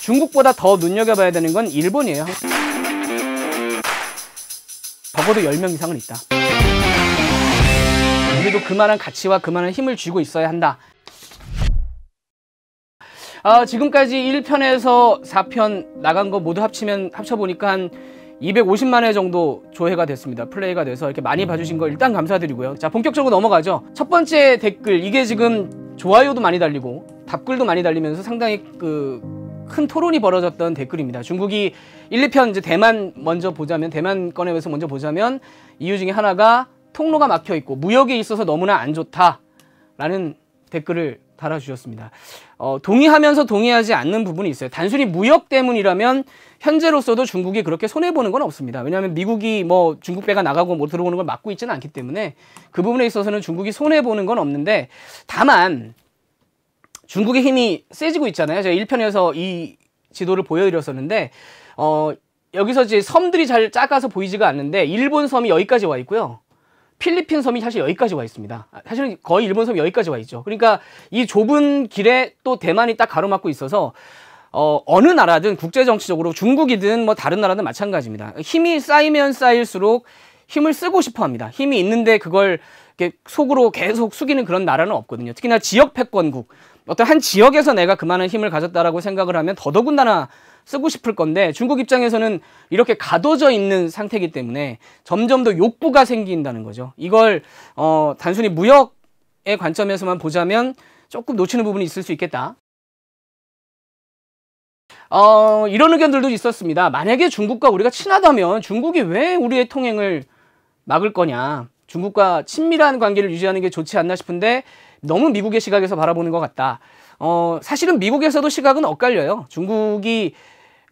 중국보다 더 눈여겨봐야 되는 건 일본이에요. 적어도 10명 이상은 있다. 우리도 그만한 가치와 그만한 힘을 쥐고 있어야 한다. 아, 지금까지 1편에서 4편 나간 거 모두 합치면 합쳐보니까 한 250만 회 정도 조회가 됐습니다. 플레이가 돼서 이렇게 많이 봐주신 거 일단 감사드리고요. 자, 본격적으로 넘어가죠. 첫 번째 댓글, 이게 지금 좋아요도 많이 달리고 답글도 많이 달리면서 상당히 그큰 토론이 벌어졌던 댓글입니다. 중국이 1, 2편 이제 대만 먼저 보자면 대만 건에 대해서 먼저 보자면 이유 중에 하나가 통로가 막혀 있고 무역에 있어서 너무나 안 좋다라는 댓글을 달아주셨습니다. 어, 동의하면서 동의하지 않는 부분이 있어요. 단순히 무역 때문이라면 현재로서도 중국이 그렇게 손해보는 건 없습니다. 왜냐하면 미국이 뭐 중국 배가 나가고 뭐 들어오는 걸 막고 있지는 않기 때문에 그 부분에 있어서는 중국이 손해보는 건 없는데 다만 중국의 힘이 세지고 있잖아요. 제가 1편에서 이 지도를 보여드렸었는데 어, 여기서 이제 섬들이 잘 작아서 보이지가 않는데 일본 섬이 여기까지 와 있고요. 필리핀 섬이 사실 여기까지 와 있습니다. 아, 사실은 거의 일본 섬이 여기까지 와 있죠. 그러니까 이 좁은 길에 또 대만이 딱 가로막고 있어서 어, 어느 나라든 국제 정치적으로 중국이든 뭐 다른 나라든 마찬가지입니다. 힘이 쌓이면 쌓일수록 힘을 쓰고 싶어 합니다. 힘이 있는데 그걸 속으로 계속 숙이는 그런 나라는 없거든요. 특히나 지역 패권국, 어떤 한 지역에서 내가 그만한 힘을 가졌다라고 생각을 하면 더더군다나 쓰고 싶을 건데 중국 입장에서는 이렇게 가둬져 있는 상태이기 때문에 점점 더 욕구가 생긴다는 거죠. 이걸 어 단순히 무역의 관점에서만 보자면 조금 놓치는 부분이 있을 수 있겠다. 어, 이런 의견들도 있었습니다. 만약에 중국과 우리가 친하다면 중국이 왜 우리의 통행을 막을 거냐. 중국과 친밀한 관계를 유지하는 게 좋지 않나 싶은데 너무 미국의 시각에서 바라보는 것 같다. 어, 사실은 미국에서도 시각은 엇갈려요. 중국이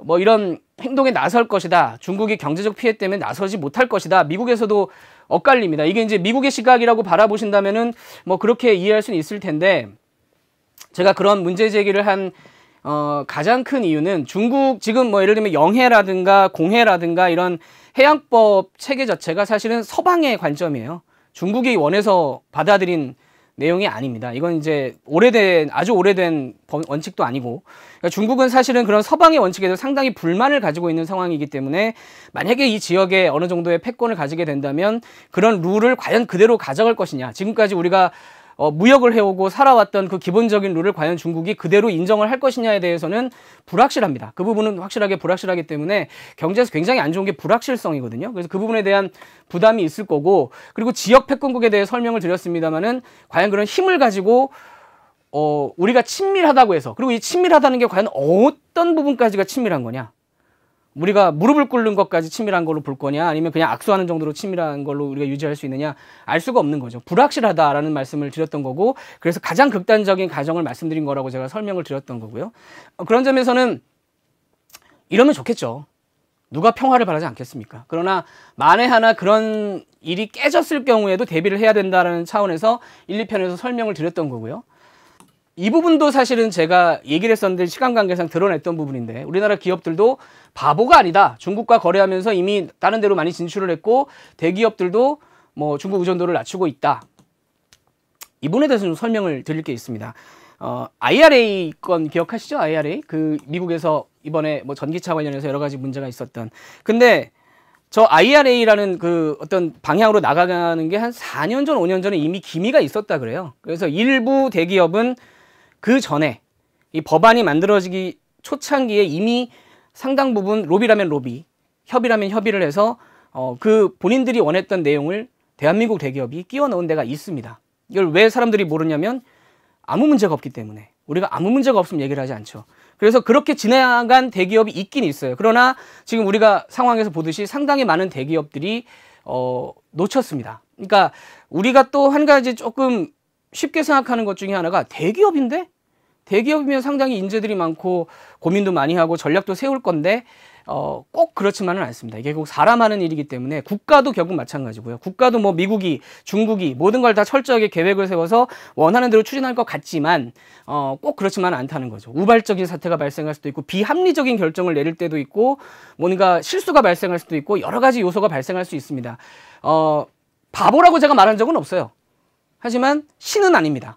뭐 이런 행동에 나설 것이다. 중국이 경제적 피해 때문에 나서지 못할 것이다. 미국에서도 엇갈립니다. 이게 이제 미국의 시각이라고 바라보신다면은 뭐 그렇게 이해할 수는 있을 텐데 제가 그런 문제 제기를 한 어, 가장 큰 이유는 중국 지금 뭐 예를 들면 영해라든가 공해라든가 이런 해양법 체계 자체가 사실은 서방의 관점이에요. 중국이 원해서 받아들인 내용이 아닙니다. 이건 이제 오래된 아주 오래된 원칙도 아니고 그러니까 중국은 사실은 그런 서방의 원칙에도 상당히 불만을 가지고 있는 상황이기 때문에 만약에 이 지역에 어느 정도의 패권을 가지게 된다면 그런 룰을 과연 그대로 가져갈 것이냐 지금까지 우리가 어, 무역을 해오고 살아왔던 그 기본적인 룰을 과연 중국이 그대로 인정을 할 것이냐에 대해서는 불확실합니다. 그 부분은 확실하게 불확실하기 때문에 경제에서 굉장히 안 좋은 게 불확실성이거든요. 그래서 그 부분에 대한 부담이 있을 거고 그리고 지역 패권국에 대해 설명을 드렸습니다만은 과연 그런 힘을 가지고 어, 우리가 친밀하다고 해서 그리고 이 친밀하다는 게 과연 어떤 부분까지가 친밀한 거냐? 우리가 무릎을 꿇는 것까지 치밀한 걸로 볼 거냐 아니면 그냥 악수하는 정도로 치밀한 걸로 우리가 유지할 수 있느냐 알 수가 없는 거죠. 불확실하다라는 말씀을 드렸던 거고 그래서 가장 극단적인 가정을 말씀드린 거라고 제가 설명을 드렸던 거고요. 어, 그런 점에서는 이러면 좋겠죠. 누가 평화를 바라지 않겠습니까? 그러나 만에 하나 그런 일이 깨졌을 경우에도 대비를 해야 된다라는 차원에서 1, 2편에서 설명을 드렸던 거고요. 이 부분도 사실은 제가 얘기를 했었는데 시간 관계상 드러냈던 부분인데 우리나라 기업들도 바보가 아니다. 중국과 거래하면서 이미 다른 데로 많이 진출을 했고 대기업들도 뭐 중국 의존도를 낮추고 있다. 이 부분에 대해서 좀 설명을 드릴 게 있습니다. 어, IRA 건 기억하시죠? IRA 그 미국에서 이번에 뭐 전기차 관련해서 여러 가지 문제가 있었던. 근데 저 IRA라는 그 어떤 방향으로 나가는 게 한 4년 전, 5년 전에 이미 기미가 있었다 그래요. 그래서 일부 대기업은 그 전에 이 법안이 만들어지기 초창기에 이미 상당 부분 로비라면 로비, 협의라면 협의를 해서 어, 그 본인들이 원했던 내용을 대한민국 대기업이 끼워 넣은 데가 있습니다. 이걸 왜 사람들이 모르냐면 아무 문제가 없기 때문에 우리가 아무 문제가 없으면 얘기를 하지 않죠. 그래서 그렇게 지나간 대기업이 있긴 있어요. 그러나 지금 우리가 상황에서 보듯이 상당히 많은 대기업들이 어, 놓쳤습니다. 그러니까 우리가 또 한 가지 조금 쉽게 생각하는 것 중에 하나가 대기업인데 대기업이면 상당히 인재들이 많고 고민도 많이 하고 전략도 세울 건데 어, 꼭 그렇지만은 않습니다. 이게 결국 사람 하는 일이기 때문에 국가도 결국 마찬가지고요. 국가도 뭐 미국이, 중국이 모든 걸 다 철저하게 계획을 세워서 원하는 대로 추진할 것 같지만 어, 꼭그렇지만 않다는 거죠. 우발적인 사태가 발생할 수도 있고 비합리적인 결정을 내릴 때도 있고 뭔가 실수가 발생할 수도 있고 여러 가지 요소가 발생할 수 있습니다. 어, 바보라고 제가 말한 적은 없어요. 하지만 신은 아닙니다.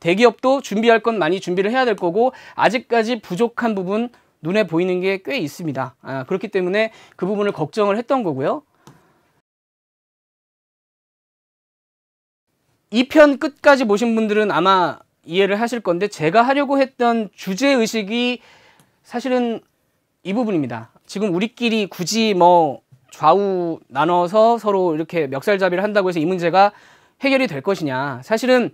대기업도 준비할 건 많이 준비를 해야 될 거고 아직까지 부족한 부분 눈에 보이는 게 꽤 있습니다. 아, 그렇기 때문에 그 부분을 걱정을 했던 거고요. 2편 끝까지 보신 분들은 아마 이해를 하실 건데 제가 하려고 했던 주제의식이 사실은 이 부분입니다. 지금 우리끼리 굳이 뭐 좌우 나눠서 서로 이렇게 멱살잡이를 한다고 해서 이 문제가 해결이 될 것이냐. 사실은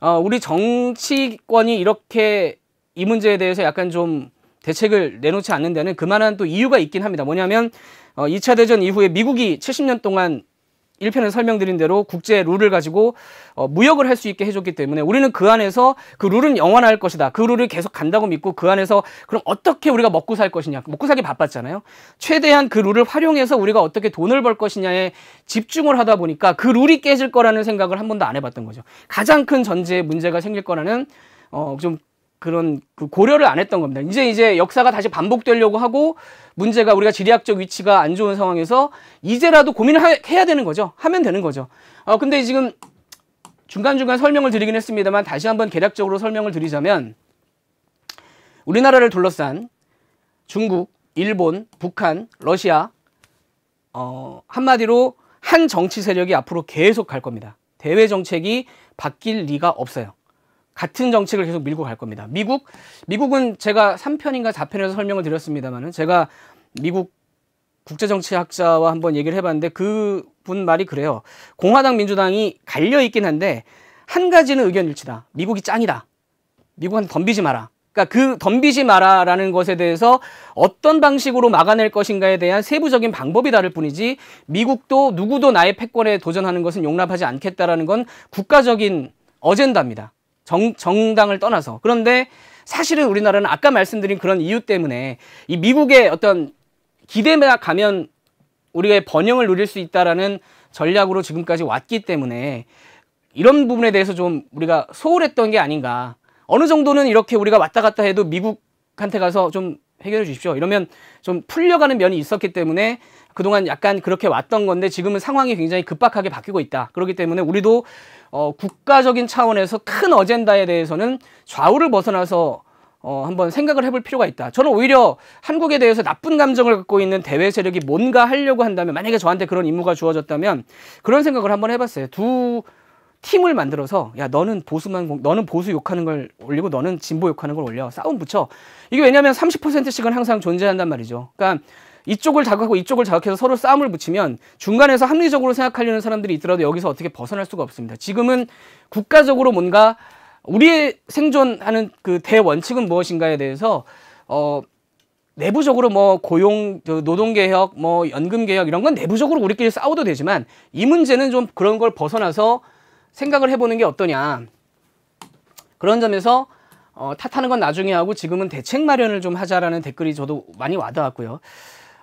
어, 우리 정치권이 이렇게 이 문제에 대해서 약간 좀 대책을 내놓지 않는 데는 그만한 또 이유가 있긴 합니다. 뭐냐면 어, 2차 대전 이후에 미국이 70년 동안 1편에 설명드린 대로 국제 룰을 가지고 어, 무역을 할 수 있게 해줬기 때문에 우리는 그 안에서 그 룰은 영원할 것이다. 그 룰을 계속 간다고 믿고 그 안에서 그럼 어떻게 우리가 먹고 살 것이냐. 먹고 살기 바빴잖아요. 최대한 그 룰을 활용해서 우리가 어떻게 돈을 벌 것이냐에 집중을 하다 보니까 그 룰이 깨질 거라는 생각을 한 번도 안 해봤던 거죠. 가장 큰 전제의 문제가 생길 거라는 어, 좀 그런 그 고려를 안 했던 겁니다. 이제 이제 역사가 다시 반복되려고 하고 문제가 우리가 지리학적 위치가 안 좋은 상황에서 이제라도 고민을 하, 해야 되는 거죠. 하면 되는 거죠. 어, 근데 지금 중간중간 설명을 드리긴 했습니다만 다시 한번 개략적으로 설명을 드리자면 우리나라를 둘러싼 중국, 일본, 북한, 러시아 어, 한마디로 한 정치 세력이 앞으로 계속 갈 겁니다. 대외 정책이 바뀔 리가 없어요. 같은 정책을 계속 밀고 갈 겁니다. 미국 미국은 제가 3편인가 4편에서 설명을 드렸습니다만은 제가 미국 국제정치학자와 한번 얘기를 해봤는데 그분 말이 그래요. 공화당 민주당이 갈려 있긴 한데 한 가지는 의견 일치다. 미국이 짱이다. 미국한테 덤비지 마라. 그러니까 그 덤비지 마라라는 것에 대해서 어떤 방식으로 막아낼 것인가에 대한 세부적인 방법이 다를 뿐이지 미국도 누구도 나의 패권에 도전하는 것은 용납하지 않겠다라는 건 국가적인 어젠다입니다. 정, 정당을 떠나서. 그런데 사실은 우리나라는 아까 말씀드린 그런 이유 때문에 이 미국의 어떤 기대만 가면 우리가 번영을 누릴 수 있다라는 전략으로 지금까지 왔기 때문에 이런 부분에 대해서 좀 우리가 소홀했던 게 아닌가. 어느 정도는 이렇게 우리가 왔다 갔다 해도 미국한테 가서 좀 해결해 주십시오. 이러면 좀 풀려가는 면이 있었기 때문에 그동안 약간 그렇게 왔던 건데 지금은 상황이 굉장히 급박하게 바뀌고 있다. 그렇기 때문에 우리도 어, 국가적인 차원에서 큰 어젠다에 대해서는 좌우를 벗어나서 어, 한번 생각을 해볼 필요가 있다. 저는 오히려 한국에 대해서 나쁜 감정을 갖고 있는 대외 세력이 뭔가 하려고 한다면 만약에 저한테 그런 임무가 주어졌다면 그런 생각을 한번 해봤어요. 두 팀을 만들어서 야 너는 보수만 너는 보수 욕하는 걸 올리고 너는 진보 욕하는 걸 올려 싸움 붙여 이게 왜냐하면 30%씩은 항상 존재한단 말이죠. 그러니까 이쪽을 자극하고 이쪽을 자극해서 서로 싸움을 붙이면 중간에서 합리적으로 생각하려는 사람들이 있더라도 여기서 어떻게 벗어날 수가 없습니다. 지금은 국가적으로 뭔가 우리의 생존하는 그 대원칙은 무엇인가에 대해서 어 내부적으로 뭐 고용 노동 개혁 뭐 연금 개혁 이런 건 내부적으로 우리끼리 싸워도 되지만 이 문제는 좀 그런 걸 벗어나서 생각을 해보는 게 어떠냐 그런 점에서 어, 탓하는 건 나중에 하고 지금은 대책 마련을 좀 하자라는 댓글이 저도 많이 와닿았고요.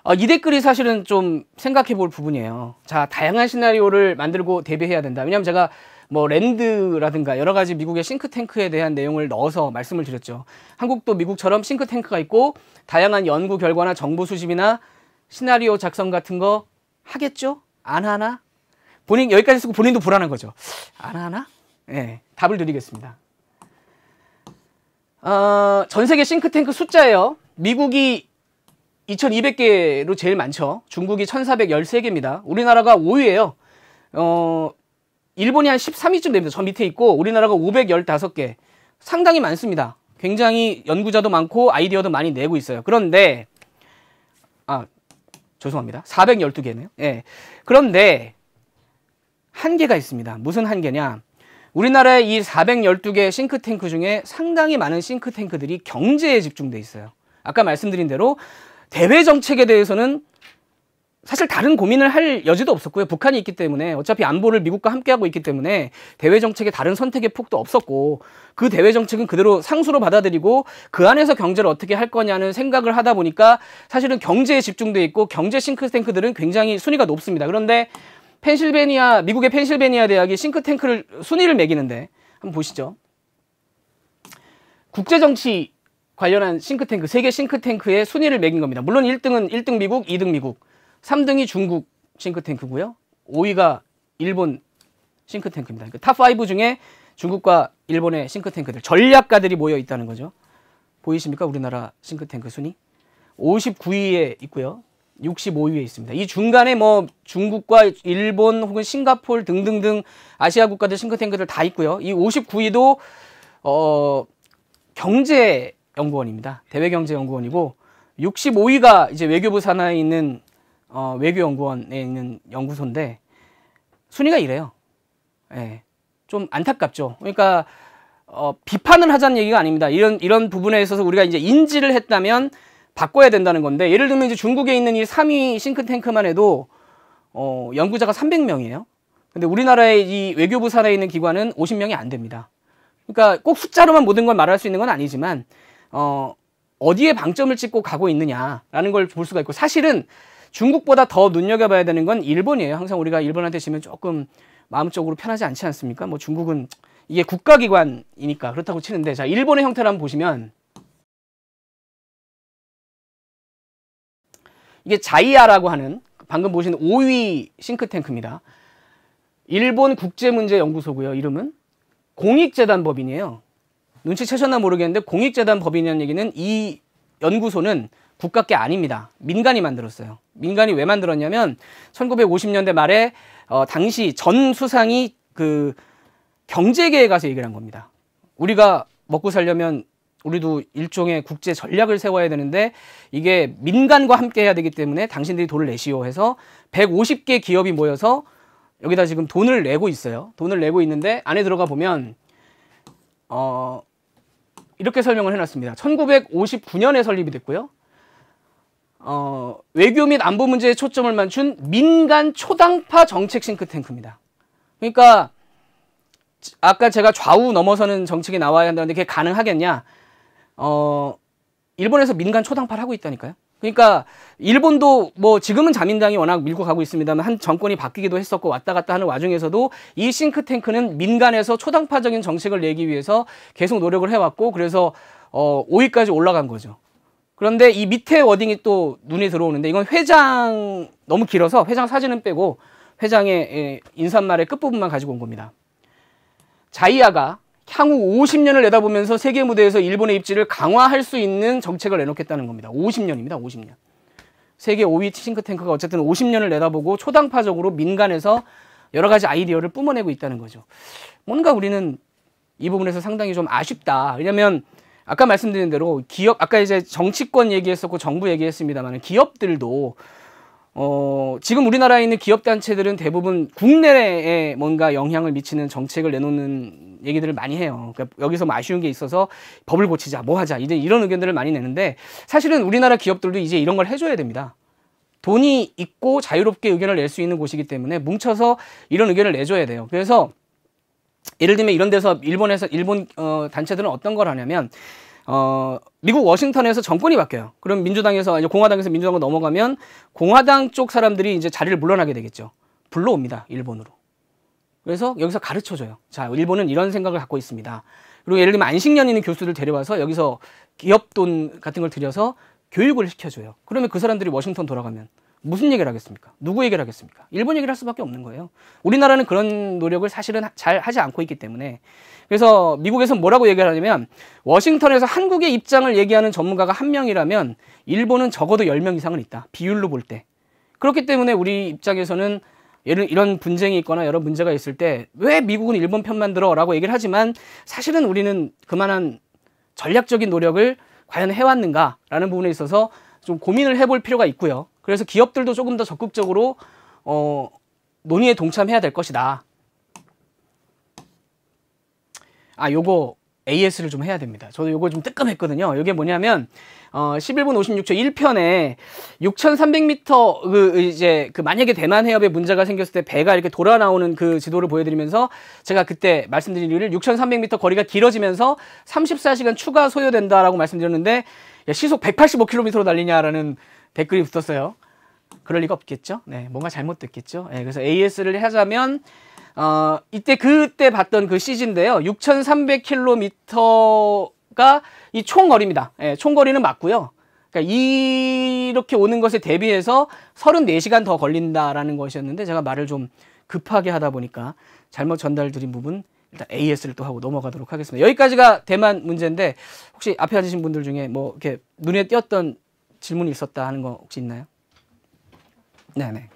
어, 이 댓글이 사실은 좀 생각해 볼 부분이에요. 자, 다양한 시나리오를 만들고 대비해야 된다. 왜냐하면 제가 뭐 랜드라든가 여러 가지 미국의 싱크탱크에 대한 내용을 넣어서 말씀을 드렸죠. 한국도 미국처럼 싱크탱크가 있고 다양한 연구 결과나 정보 수집이나 시나리오 작성 같은 거 하겠죠? 안 하나? 본인 여기까지 쓰고 본인도 불안한 거죠. 안 하나? 예, 네, 답을 드리겠습니다. 어, 전 세계 싱크탱크 숫자예요. 미국이 2200개로 제일 많죠. 중국이 1413개입니다. 우리나라가 5위예요. 어, 일본이 한 13위쯤 됩니다. 저 밑에 있고 우리나라가 515개. 상당히 많습니다. 굉장히 연구자도 많고 아이디어도 많이 내고 있어요. 그런데 아, 죄송합니다. 412개네요. 예. 그런데 한계가 있습니다. 무슨 한계냐? 우리나라의 이 412개 싱크탱크 중에 상당히 많은 싱크탱크들이 경제에 집중돼 있어요. 아까 말씀드린 대로 대외 정책에 대해서는 사실 다른 고민을 할 여지도 없었고요. 북한이 있기 때문에 어차피 안보를 미국과 함께하고 있기 때문에 대외 정책에 다른 선택의 폭도 없었고 그 대외 정책은 그대로 상수로 받아들이고 그 안에서 경제를 어떻게 할 거냐는 생각을 하다 보니까 사실은 경제에 집중돼 있고 경제 싱크탱크들은 굉장히 순위가 높습니다. 그런데 펜실베니아 미국의 펜실베니아 대학이 싱크탱크를 순위를 매기는데 한번 보시죠. 국제 정치 관련한 싱크탱크 세계 싱크탱크의 순위를 매긴 겁니다. 물론 1등은 1등 미국, 2등 미국, 3등이 중국 싱크탱크고요. 5위가 일본 싱크탱크입니다. 그 그러니까 탑5 중에 중국과 일본의 싱크탱크들 전략가들이 모여 있다는 거죠. 보이십니까? 우리나라 싱크탱크 순위 59위에 있고요. 65위에 있습니다. 이 중간에 뭐 중국과 일본 혹은 싱가폴 등등등 아시아 국가들 싱크탱크들 다 있고요. 이 59위도 어 경제 연구원입니다. 대외 경제 연구원이고 65위가 이제 외교부 산하에 있는 어 외교 연구원에 있는 연구소인데 순위가 이래요. 예. 네. 좀 안타깝죠. 그러니까 어 비판을 하자는 얘기가 아닙니다. 이런 이런 부분에 있어서 우리가 이제 인지를 했다면 바꿔야 된다는 건데 예를 들면 이제 중국에 있는 이 3위 싱크탱크만 해도 어, 연구자가 300명이에요. 근데 우리나라의 이 외교부 산하에 있는 기관은 50명이 안 됩니다. 그러니까 꼭 숫자로만 모든 걸 말할 수 있는 건 아니지만 어, 어디에 방점을 찍고 가고 있느냐라는 걸 볼 수가 있고 사실은 중국보다 더 눈여겨봐야 되는 건 일본이에요. 항상 우리가 일본한테 지면 조금 마음적으로 편하지 않지 않습니까? 뭐 중국은 이게 국가기관이니까 그렇다고 치는데 자 일본의 형태를 한번 보시면 이게 자이아라고 하는 방금 보신 5위 싱크탱크입니다. 일본 국제문제연구소고요. 이름은 공익재단 법인이에요. 눈치채셨나 모르겠는데 공익재단 법인이라는 얘기는 이 연구소는 국가 께 아닙니다. 민간이 만들었어요. 민간이 왜 만들었냐면 1950년대 말에 어, 당시 전 수상이 그 경제계에 가서 얘기를 한 겁니다. 우리가 먹고 살려면 우리도 일종의 국제 전략을 세워야 되는데 이게 민간과 함께 해야 되기 때문에 당신들이 돈을 내시오 해서 150개 기업이 모여서 여기다 지금 돈을 내고 있어요. 돈을 내고 있는데 안에 들어가 보면 어 이렇게 설명을 해놨습니다. 1959년에 설립이 됐고요. 어, 외교 및 안보 문제에 초점을 맞춘 민간 초당파 정책 싱크탱크입니다. 그러니까 아까 제가 좌우 넘어서는 정책이 나와야 한다는데 그게 가능하겠냐? 어 일본에서 민간 초당파를 하고 있다니까요. 그러니까 일본도 뭐 지금은 자민당이 워낙 밀고 가고 있습니다만 한 정권이 바뀌기도 했었고 왔다 갔다 하는 와중에서도 이 싱크탱크는 민간에서 초당파적인 정책을 내기 위해서 계속 노력을 해왔고 그래서 어 5위까지 올라간 거죠. 그런데 이 밑에 워딩이 또 눈에 들어오는데 이건 회장 너무 길어서 회장 사진은 빼고 회장의 예, 인사말의 끝부분만 가지고 온 겁니다. 자이아가 향후 50년을 내다보면서 세계 무대에서 일본의 입지를 강화할 수 있는 정책을 내놓겠다는 겁니다. 50년입니다. 50년. 세계 5위 싱크탱크가 어쨌든 50년을 내다보고 초당파적으로 민간에서 여러 가지 아이디어를 뿜어내고 있다는 거죠. 뭔가 우리는 이 부분에서 상당히 좀 아쉽다. 왜냐면 아까 말씀드린 대로 기업 아까 이제 정치권 얘기했었고 정부 얘기했습니다만 기업들도 어, 지금 우리나라에 있는 기업 단체들은 대부분 국내에 뭔가 영향을 미치는 정책을 내놓는 얘기들을 많이 해요. 그러니까 여기서 뭐 아쉬운 게 있어서 법을 고치자, 뭐 하자, 이제 이런 의견들을 많이 내는데 사실은 우리나라 기업들도 이제 이런 걸 해줘야 됩니다. 돈이 있고 자유롭게 의견을 낼 수 있는 곳이기 때문에 뭉쳐서 이런 의견을 내줘야 돼요. 그래서 예를 들면 이런 데서 일본에서 일본 어, 단체들은 어떤 걸 하냐면 어, 미국 워싱턴에서 정권이 바뀌어요. 그럼 민주당에서 이제 공화당에서 민주당으로 넘어가면 공화당 쪽 사람들이 이제 자리를 물러나게 되겠죠. 불러옵니다. 일본으로. 그래서 여기서 가르쳐 줘요. 자, 일본은 이런 생각을 갖고 있습니다. 그리고 예를 들면 안식년 있는 교수들 데려와서 여기서 기업 돈 같은 걸 들여서 교육을 시켜줘요. 그러면 그 사람들이 워싱턴 돌아가면 무슨 얘기를 하겠습니까? 누구 얘기를 하겠습니까? 일본 얘기를 할 수밖에 없는 거예요. 우리나라는 그런 노력을 사실은 잘 하지 않고 있기 때문에 그래서 미국에서 뭐라고 얘기를 하냐면 워싱턴에서 한국의 입장을 얘기하는 전문가가 한 명이라면 일본은 적어도 열 명 이상은 있다. 비율로 볼 때. 그렇기 때문에 우리 입장에서는 이런 분쟁이 있거나 여러 문제가 있을 때 왜 미국은 일본 편만 들어? 라고 얘기를 하지만 사실은 우리는 그만한 전략적인 노력을 과연 해왔는가라는 부분에 있어서 좀 고민을 해볼 필요가 있고요. 그래서 기업들도 조금 더 적극적으로 어, 논의에 동참해야 될 것이다. 아, 요거 AS를 좀 해야 됩니다. 저도 요거 좀 뜨끔했거든요. 이게 뭐냐면 어 11분 56초 1편에 6,300m 그 이제 그 만약에 대만 해협에 문제가 생겼을 때 배가 이렇게 돌아 나오는 그 지도를 보여드리면서 제가 그때 말씀드린 이유 6,300m 거리가 길어지면서 34시간 추가 소요된다라고 말씀드렸는데 야, 시속 185km로 달리냐라는 댓글이 붙었어요. 그럴 리가 없겠죠. 네, 뭔가 잘못됐겠죠. 네, 그래서 AS를 하자면 어, 이때 그때 봤던 그 시즌인데요. 6,300km가 이 총거리입니다. 예, 총거리는 맞고요. 그러니까 이렇게 오는 것에 대비해서 34시간 더 걸린다라는 것이었는데 제가 말을 좀 급하게 하다 보니까 잘못 전달드린 부분 일단 AS를 또 하고 넘어가도록 하겠습니다. 여기까지가 대만 문제인데 혹시 앞에 앉으신 분들 중에 뭐 이렇게 눈에 띄었던 질문이 있었다 하는 거 혹시 있나요? 네네.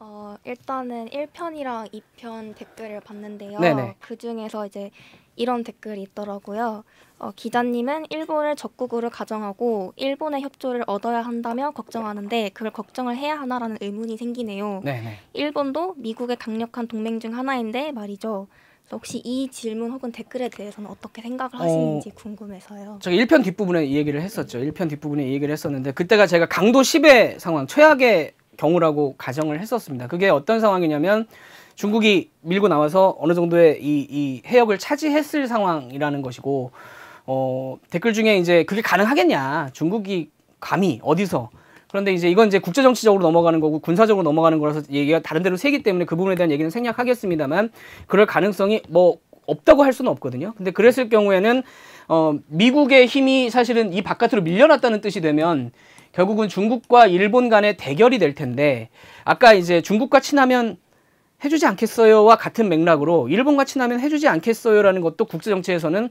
어, 일단은 1편이랑 2편 댓글을 봤는데요. 네네. 그 중에서 이제 이런 댓글이 있더라고요. 어, 기자님은 일본을 적국으로 가정하고 일본의 협조를 얻어야 한다며 걱정하는데 그걸 걱정을 해야 하나라는 의문이 생기네요. 네네. 일본도 미국의 강력한 동맹 중 하나인데 말이죠. 혹시 이 질문 혹은 댓글에 대해서는 어떻게 생각을 어, 하시는지 어, 궁금해서요. 제가 1편 뒷부분에 이 얘기를 했었죠. 1편 뒷부분에 이 얘기를 했었는데 그때가 제가 강도 10의 상황, 최악의 경우라고 가정을 했었습니다. 그게 어떤 상황이냐면 중국이 밀고 나와서 어느 정도의 이, 이 해역을 차지했을 상황이라는 것이고 어, 댓글 중에 이제 그게 가능하겠냐. 중국이 감히 어디서 그런데 이제 이건 이제 국제 정치적으로 넘어가는 거고 군사적으로 넘어가는 거라서 얘기가 다른 데로 새기 때문에 그 부분에 대한 얘기는 생략하겠습니다만 그럴 가능성이 뭐 없다고 할 수는 없거든요. 근데 그랬을 경우에는 어 미국의 힘이 사실은 이 바깥으로 밀려났다는 뜻이 되면 결국은 중국과 일본 간의 대결이 될 텐데 아까 이제 중국과 친하면 해주지 않겠어요와 같은 맥락으로 일본과 친하면 해주지 않겠어요라는 것도 국제 정치에서는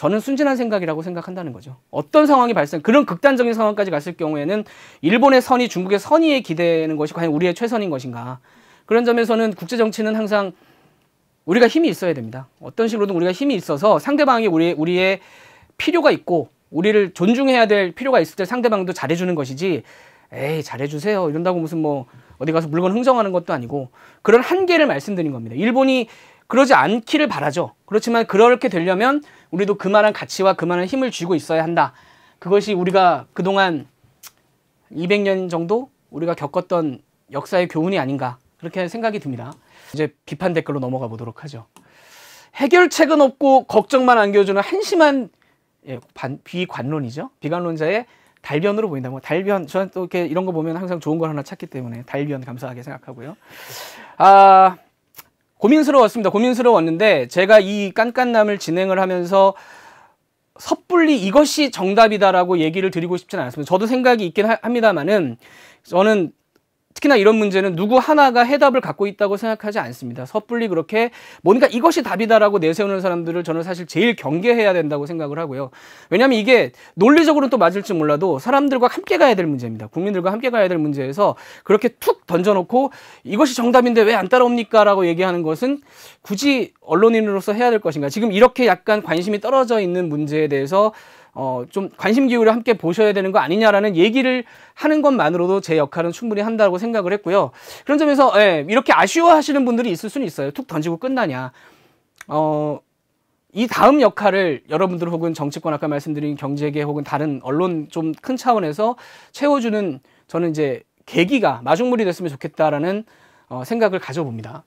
저는 순진한 생각이라고 생각한다는 거죠. 어떤 상황이 발생, 그런 극단적인 상황까지 갔을 경우에는 일본의 선이 중국의 선의에 기대는 것이 과연 우리의 최선인 것인가. 그런 점에서는 국제 정치는 항상 우리가 힘이 있어야 됩니다. 어떤 식으로든 우리가 힘이 있어서 상대방이 우리, 우리의 필요가 있고 우리를 존중해야 될 필요가 있을 때 상대방도 잘해주는 것이지 에이 잘해주세요 이런다고 무슨 뭐 어디 가서 물건 흥정하는 것도 아니고 그런 한계를 말씀드린 겁니다. 일본이 그러지 않기를 바라죠. 그렇지만 그렇게 되려면 우리도 그만한 가치와 그만한 힘을 쥐고 있어야 한다. 그것이 우리가 그동안 200년 정도 우리가 겪었던 역사의 교훈이 아닌가 그렇게 생각이 듭니다. 이제 비판 댓글로 넘어가 보도록 하죠. 해결책은 없고 걱정만 안겨주는 한심한 예, 반, 비관론이죠. 비관론자의 달변으로 보인다고. 달변. 저는 또 이렇게 이런 거 보면 항상 좋은 걸 하나 찾기 때문에 달변 감사하게 생각하고요. 아, 고민스러웠습니다. 고민스러웠는데 제가 이 깐깐남을 진행을 하면서 섣불리 이것이 정답이다라고 얘기를 드리고 싶지는 않습니다. 저도 생각이 있긴 합니다만은 저는 특히나 이런 문제는 누구 하나가 해답을 갖고 있다고 생각하지 않습니다. 섣불리 그렇게 뭔가 이것이 답이다라고 내세우는 사람들을 저는 사실 제일 경계해야 된다고 생각을 하고요. 왜냐하면 이게 논리적으로는 또 맞을지 몰라도 사람들과 함께 가야 될 문제입니다. 국민들과 함께 가야 될 문제에서 그렇게 툭 던져놓고 이것이 정답인데 왜 안 따라옵니까? 라고 얘기하는 것은 굳이 언론인으로서 해야 될 것인가. 지금 이렇게 약간 관심이 떨어져 있는 문제에 대해서 어, 좀 관심 기울여 함께 보셔야 되는 거 아니냐라는 얘기를 하는 것만으로도 제 역할은 충분히 한다고 생각을 했고요. 그런 점에서 예, 이렇게 아쉬워하시는 분들이 있을 수는 있어요. 툭 던지고 끝나냐. 어, 이 다음 역할을 여러분들 혹은 정치권 아까 말씀드린 경제계 혹은 다른 언론 좀 큰 차원에서 채워주는 저는 이제 계기가 마중물이 됐으면 좋겠다라는 어, 생각을 가져봅니다.